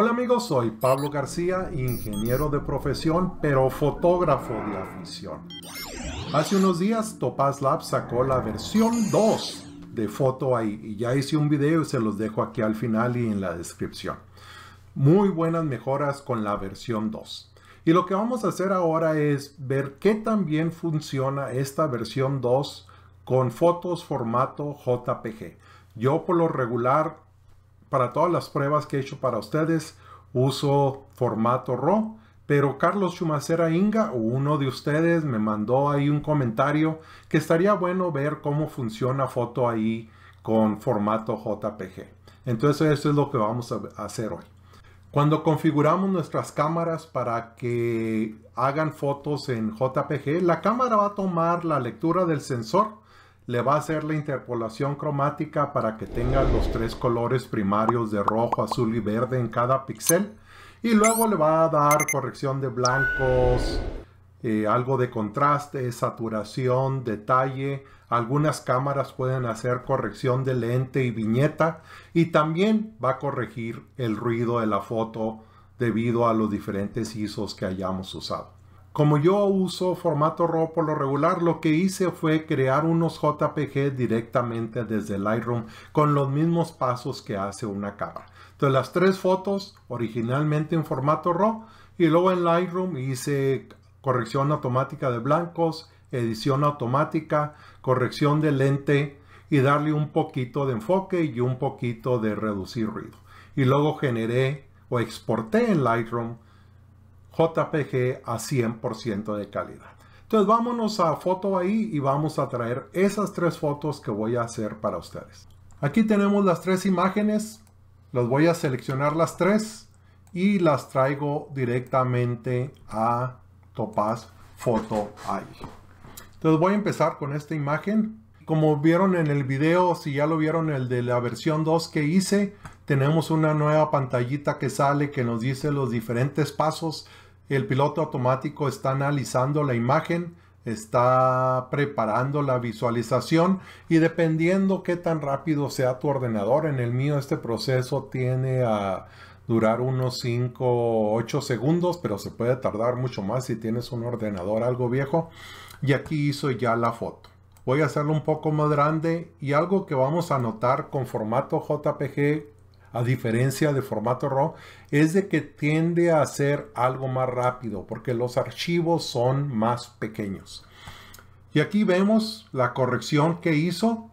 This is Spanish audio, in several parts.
Hola amigos, soy Pablo García, ingeniero de profesión, pero fotógrafo de afición. Hace unos días Topaz Lab sacó la versión 2 de foto ahí y ya hice un video y se los dejo aquí al final y en la descripción. Muy buenas mejoras con la versión 2. Y lo que vamos a hacer ahora es ver qué también funciona esta versión 2 con fotos formato JPG. Yo por lo regular para todas las pruebas que he hecho para ustedes uso formato RAW, pero Carlos Chumacera Inga uno de ustedes me mandó ahí un comentario que estaría bueno ver cómo funciona foto ahí con formato JPG. Entonces eso es lo que vamos a hacer hoy. Cuando configuramos nuestras cámaras para que hagan fotos en JPG, la cámara va a tomar la lectura del sensor le va a hacer la interpolación cromática para que tenga los tres colores primarios de rojo, azul y verde en cada píxel. Y luego le va a dar corrección de blancos, eh, algo de contraste, saturación, detalle. Algunas cámaras pueden hacer corrección de lente y viñeta y también va a corregir el ruido de la foto debido a los diferentes ISOs que hayamos usado. Como yo uso formato RAW por lo regular, lo que hice fue crear unos JPG directamente desde Lightroom con los mismos pasos que hace una cámara. Entonces las tres fotos originalmente en formato RAW y luego en Lightroom hice corrección automática de blancos, edición automática, corrección de lente y darle un poquito de enfoque y un poquito de reducir ruido. Y luego generé o exporté en Lightroom JPG a 100% de calidad. Entonces vámonos a foto ahí y vamos a traer esas tres fotos que voy a hacer para ustedes. Aquí tenemos las tres imágenes, las voy a seleccionar las tres y las traigo directamente a Topaz foto ahí Entonces voy a empezar con esta imagen. Como vieron en el video, si ya lo vieron el de la versión 2 que hice, tenemos una nueva pantallita que sale que nos dice los diferentes pasos el piloto automático está analizando la imagen, está preparando la visualización y dependiendo qué tan rápido sea tu ordenador, en el mío este proceso tiene a durar unos 5 8 segundos, pero se puede tardar mucho más si tienes un ordenador algo viejo. Y aquí hizo ya la foto. Voy a hacerlo un poco más grande y algo que vamos a notar con formato JPG a diferencia de formato RAW, es de que tiende a ser algo más rápido porque los archivos son más pequeños. Y aquí vemos la corrección que hizo.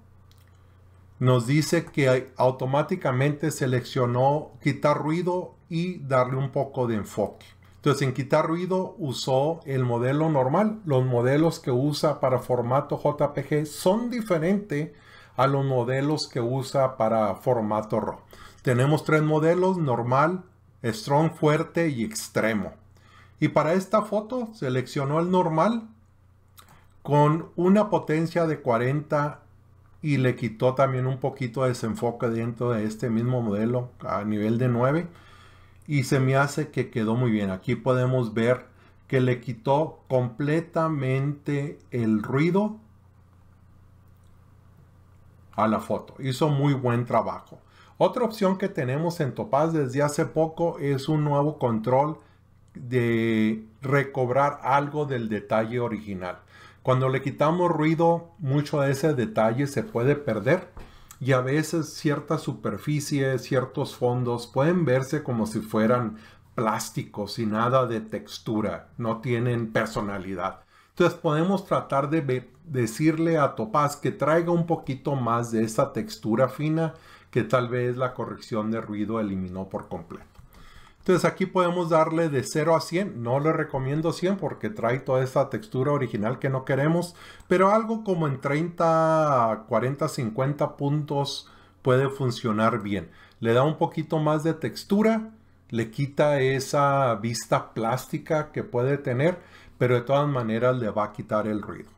Nos dice que automáticamente seleccionó quitar ruido y darle un poco de enfoque. Entonces en quitar ruido usó el modelo normal. Los modelos que usa para formato JPG son diferentes a los modelos que usa para formato RAW. Tenemos tres modelos, normal, strong fuerte y extremo. Y para esta foto seleccionó el normal con una potencia de 40 y le quitó también un poquito de desenfoque dentro de este mismo modelo a nivel de 9 y se me hace que quedó muy bien. Aquí podemos ver que le quitó completamente el ruido a la foto. Hizo muy buen trabajo. Otra opción que tenemos en Topaz desde hace poco es un nuevo control de recobrar algo del detalle original. Cuando le quitamos ruido, mucho de ese detalle se puede perder y a veces ciertas superficies, ciertos fondos pueden verse como si fueran plásticos y nada de textura, no tienen personalidad. Entonces podemos tratar de decirle a Topaz que traiga un poquito más de esa textura fina que tal vez la corrección de ruido eliminó por completo. Entonces aquí podemos darle de 0 a 100. No le recomiendo 100 porque trae toda esa textura original que no queremos. Pero algo como en 30, 40, 50 puntos puede funcionar bien. Le da un poquito más de textura. Le quita esa vista plástica que puede tener. Pero de todas maneras le va a quitar el ruido.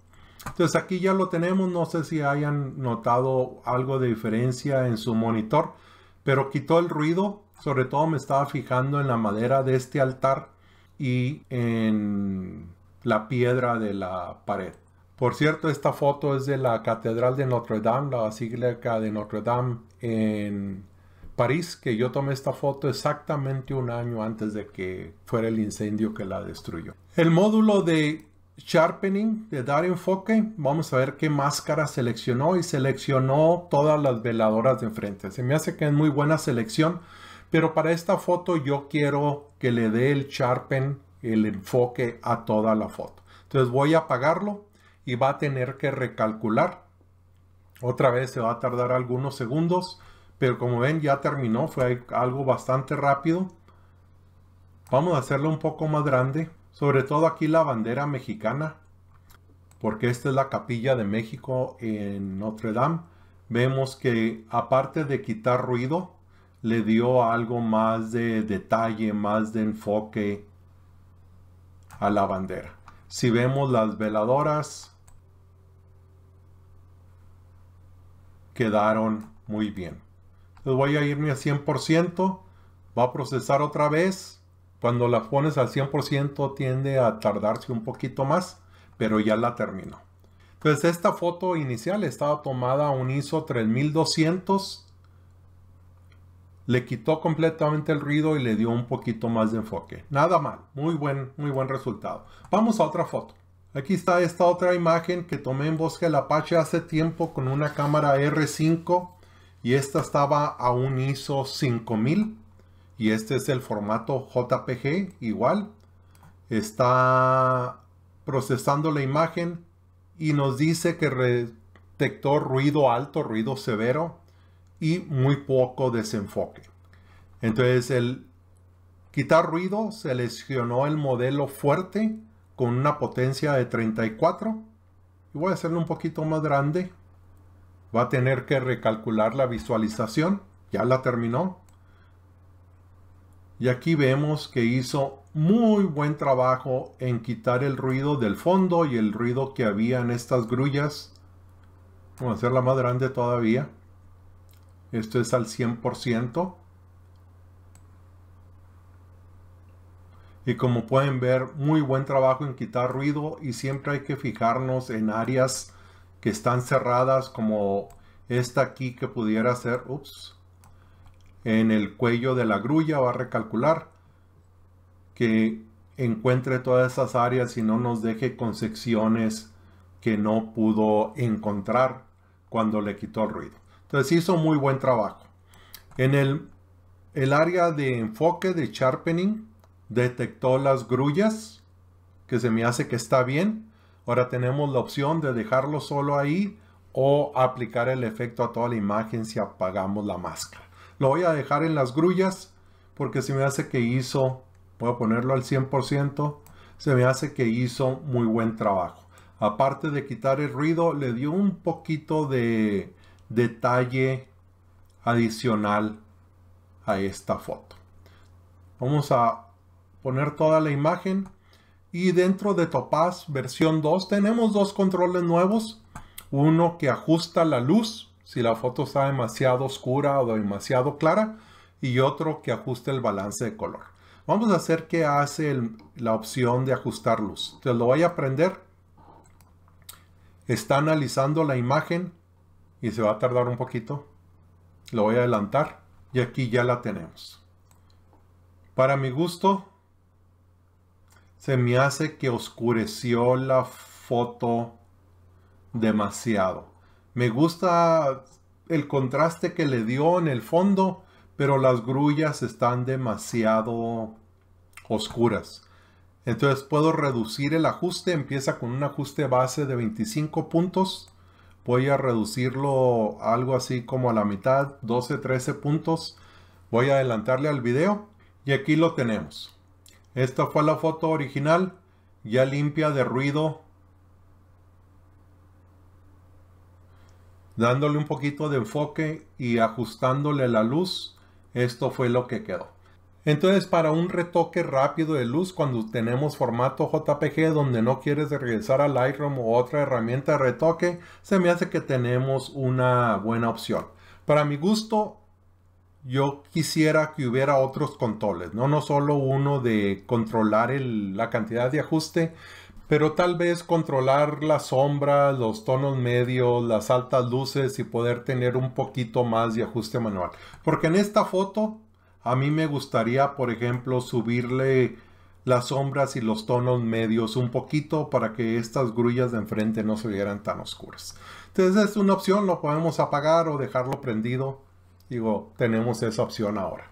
Entonces aquí ya lo tenemos, no sé si hayan notado algo de diferencia en su monitor, pero quitó el ruido, sobre todo me estaba fijando en la madera de este altar y en la piedra de la pared. Por cierto, esta foto es de la Catedral de Notre Dame, la Basílica de Notre Dame en París, que yo tomé esta foto exactamente un año antes de que fuera el incendio que la destruyó. El módulo de Sharpening de dar enfoque. Vamos a ver qué máscara seleccionó y seleccionó todas las veladoras de enfrente. Se me hace que es muy buena selección, pero para esta foto yo quiero que le dé el Sharpen, el enfoque a toda la foto. Entonces voy a apagarlo y va a tener que recalcular. Otra vez se va a tardar algunos segundos, pero como ven ya terminó, fue algo bastante rápido. Vamos a hacerlo un poco más grande sobre todo aquí la bandera mexicana, porque esta es la capilla de México en Notre Dame, vemos que aparte de quitar ruido, le dio algo más de detalle, más de enfoque a la bandera. Si vemos las veladoras, quedaron muy bien. Les voy a irme a 100%, va a procesar otra vez cuando la pones al 100% tiende a tardarse un poquito más, pero ya la terminó. Entonces esta foto inicial estaba tomada a un ISO 3200. Le quitó completamente el ruido y le dio un poquito más de enfoque. Nada mal, muy buen, muy buen resultado. Vamos a otra foto. Aquí está esta otra imagen que tomé en Bosque del Apache hace tiempo con una cámara R5 y esta estaba a un ISO 5000 y este es el formato JPG igual. Está procesando la imagen y nos dice que detectó ruido alto, ruido severo y muy poco desenfoque. Entonces el quitar ruido seleccionó el modelo fuerte con una potencia de 34 y voy a hacerlo un poquito más grande. Va a tener que recalcular la visualización. Ya la terminó y aquí vemos que hizo muy buen trabajo en quitar el ruido del fondo y el ruido que había en estas grullas. Vamos a hacerla más grande todavía. Esto es al 100%. Y como pueden ver, muy buen trabajo en quitar ruido y siempre hay que fijarnos en áreas que están cerradas como esta aquí que pudiera ser, ups, en el cuello de la grulla, va a recalcular que encuentre todas esas áreas y no nos deje con secciones que no pudo encontrar cuando le quitó el ruido. Entonces hizo muy buen trabajo. En el, el área de enfoque de sharpening detectó las grullas, que se me hace que está bien. Ahora tenemos la opción de dejarlo solo ahí o aplicar el efecto a toda la imagen si apagamos la máscara. Lo voy a dejar en las grullas porque se me hace que hizo, voy a ponerlo al 100%, se me hace que hizo muy buen trabajo. Aparte de quitar el ruido, le dio un poquito de detalle adicional a esta foto. Vamos a poner toda la imagen y dentro de Topaz versión 2 tenemos dos controles nuevos. Uno que ajusta la luz si la foto está demasiado oscura o demasiado clara, y otro que ajuste el balance de color. Vamos a hacer que hace la opción de ajustar luz. Entonces lo voy a aprender. Está analizando la imagen y se va a tardar un poquito. Lo voy a adelantar y aquí ya la tenemos. Para mi gusto, se me hace que oscureció la foto demasiado. Me gusta el contraste que le dio en el fondo, pero las grullas están demasiado oscuras. Entonces puedo reducir el ajuste, empieza con un ajuste base de 25 puntos. Voy a reducirlo algo así como a la mitad, 12, 13 puntos. Voy a adelantarle al video y aquí lo tenemos. Esta fue la foto original, ya limpia de ruido dándole un poquito de enfoque y ajustándole la luz, esto fue lo que quedó. Entonces para un retoque rápido de luz cuando tenemos formato JPG donde no quieres regresar a Lightroom o otra herramienta de retoque, se me hace que tenemos una buena opción. Para mi gusto, yo quisiera que hubiera otros controles, no, no solo uno de controlar la cantidad de ajuste, pero tal vez controlar las sombras, los tonos medios, las altas luces y poder tener un poquito más de ajuste manual. Porque en esta foto a mí me gustaría, por ejemplo, subirle las sombras y los tonos medios un poquito para que estas grullas de enfrente no se vieran tan oscuras. Entonces es una opción, lo podemos apagar o dejarlo prendido. Digo, tenemos esa opción ahora.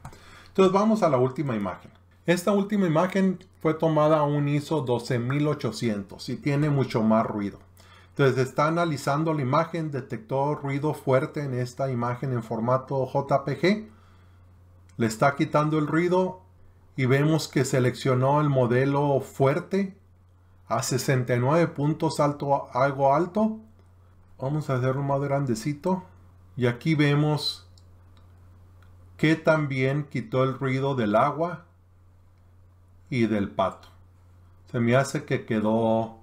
Entonces vamos a la última imagen. Esta última imagen fue tomada a un ISO 12800 y tiene mucho más ruido. Entonces está analizando la imagen, detectó ruido fuerte en esta imagen en formato JPG. Le está quitando el ruido y vemos que seleccionó el modelo fuerte a 69 puntos alto, algo alto. Vamos a hacerlo más grandecito. Y aquí vemos que también quitó el ruido del agua y del pato. Se me hace que quedó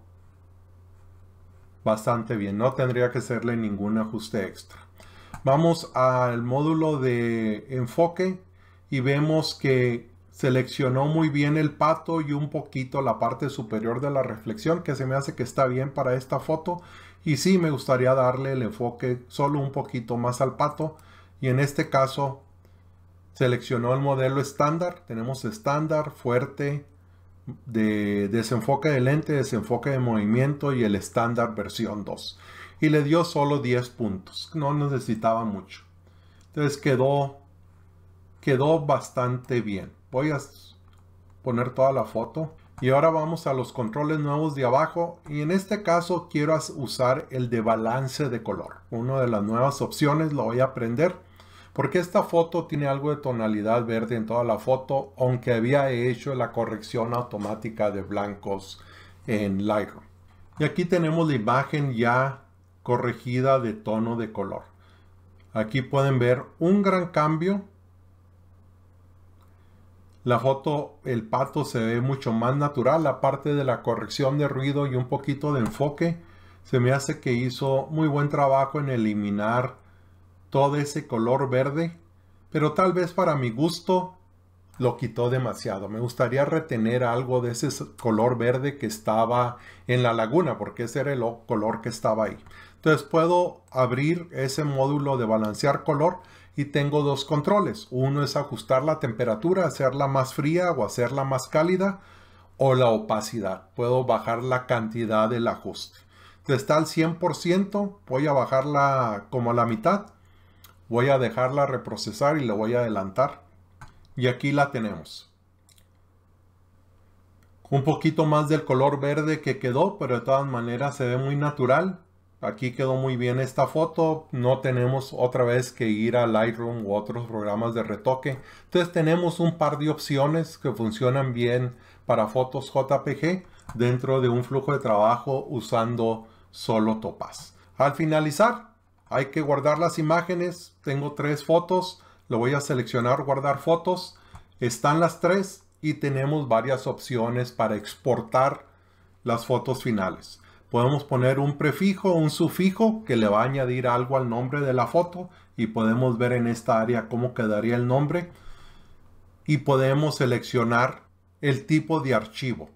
bastante bien. No tendría que hacerle ningún ajuste extra. Vamos al módulo de enfoque y vemos que seleccionó muy bien el pato y un poquito la parte superior de la reflexión que se me hace que está bien para esta foto y sí me gustaría darle el enfoque solo un poquito más al pato y en este caso Seleccionó el modelo estándar. Tenemos estándar, fuerte, de desenfoque de lente, desenfoque de movimiento y el estándar versión 2. Y le dio solo 10 puntos. No necesitaba mucho. Entonces quedó, quedó bastante bien. Voy a poner toda la foto. Y ahora vamos a los controles nuevos de abajo y en este caso quiero usar el de balance de color. Una de las nuevas opciones lo voy a aprender. Porque esta foto tiene algo de tonalidad verde en toda la foto, aunque había hecho la corrección automática de blancos en Lightroom. Y aquí tenemos la imagen ya corregida de tono de color. Aquí pueden ver un gran cambio. La foto, el pato se ve mucho más natural, aparte de la corrección de ruido y un poquito de enfoque. Se me hace que hizo muy buen trabajo en eliminar todo ese color verde, pero tal vez para mi gusto lo quitó demasiado. Me gustaría retener algo de ese color verde que estaba en la laguna, porque ese era el color que estaba ahí. Entonces puedo abrir ese módulo de balancear color y tengo dos controles. Uno es ajustar la temperatura, hacerla más fría o hacerla más cálida, o la opacidad. Puedo bajar la cantidad del ajuste. Entonces está al 100%, voy a bajarla como a la mitad voy a dejarla reprocesar y la voy a adelantar. Y aquí la tenemos. Un poquito más del color verde que quedó, pero de todas maneras se ve muy natural. Aquí quedó muy bien esta foto. No tenemos otra vez que ir a Lightroom u otros programas de retoque. Entonces tenemos un par de opciones que funcionan bien para fotos JPG dentro de un flujo de trabajo usando solo Topaz. Al finalizar, hay que guardar las imágenes. Tengo tres fotos. Lo voy a seleccionar guardar fotos. Están las tres y tenemos varias opciones para exportar las fotos finales. Podemos poner un prefijo, un sufijo que le va a añadir algo al nombre de la foto y podemos ver en esta área cómo quedaría el nombre y podemos seleccionar el tipo de archivo.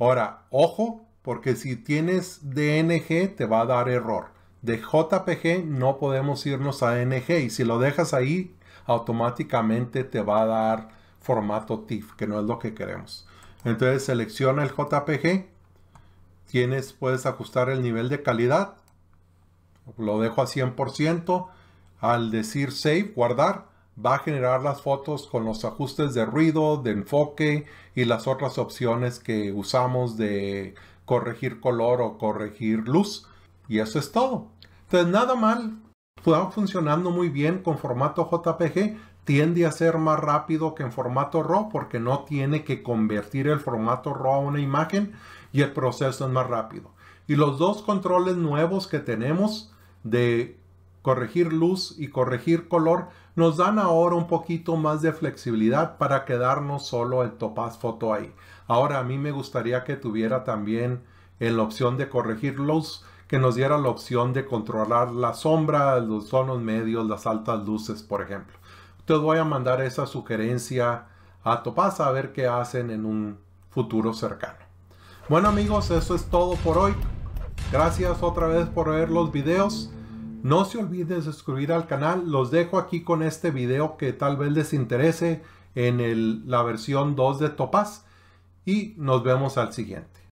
Ahora, ojo, porque si tienes DNG te va a dar error de JPG no podemos irnos a NG y si lo dejas ahí automáticamente te va a dar formato TIFF que no es lo que queremos. Entonces selecciona el JPG, tienes, puedes ajustar el nivel de calidad, lo dejo a 100%, al decir save, guardar, va a generar las fotos con los ajustes de ruido, de enfoque y las otras opciones que usamos de corregir color o corregir luz. Y eso es todo. Entonces, nada mal. Está funcionando muy bien con formato JPG. Tiende a ser más rápido que en formato RAW porque no tiene que convertir el formato RAW a una imagen y el proceso es más rápido. Y los dos controles nuevos que tenemos de corregir luz y corregir color nos dan ahora un poquito más de flexibilidad para quedarnos solo el topaz foto ahí. Ahora a mí me gustaría que tuviera también eh, la opción de corregir luz que nos diera la opción de controlar la sombra, los tonos medios, las altas luces, por ejemplo. Te voy a mandar esa sugerencia a Topaz a ver qué hacen en un futuro cercano. Bueno amigos, eso es todo por hoy. Gracias otra vez por ver los videos. No se olviden de suscribir al canal. Los dejo aquí con este video que tal vez les interese en la versión 2 de Topaz. Y nos vemos al siguiente.